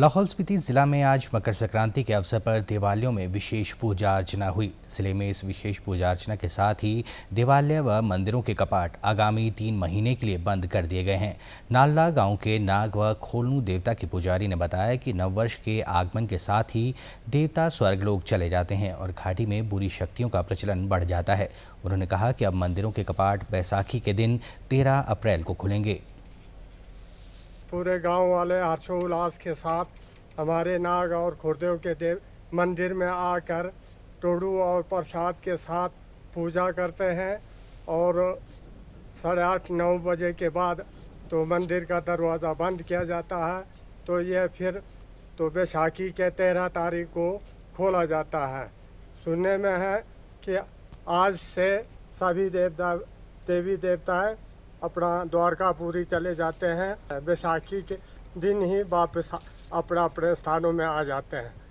लाहौल स्पीति ज़िला में आज मकर संक्रांति के अवसर पर देवालयों में विशेष पूजा अर्चना हुई ज़िले में इस विशेष पूजा अर्चना के साथ ही देवालय व मंदिरों के कपाट आगामी तीन महीने के लिए बंद कर दिए गए हैं नालला गांव के नाग व खोलू देवता के पुजारी ने बताया कि नववर्ष के आगमन के साथ ही देवता स्वर्ग लोग चले जाते हैं और घाटी में बुरी शक्तियों का प्रचलन बढ़ जाता है उन्होंने कहा कि अब मंदिरों के कपाट बैसाखी के दिन तेरह अप्रैल को खुलेंगे पूरे गांव वाले हर्षोल्लास के साथ हमारे नाग और खुरदेव के देव मंदिर में आकर टोडू और प्रसाद के साथ पूजा करते हैं और साढ़े आठ नौ बजे के बाद तो मंदिर का दरवाज़ा बंद किया जाता है तो यह फिर तो बैसाखी के तेरह तारीख को खोला जाता है सुनने में है कि आज से सभी देवता देवी देवताएं अपना द्वारकापुरी चले जाते हैं बैसाखी के दिन ही वापस अपना अपने स्थानों में आ जाते हैं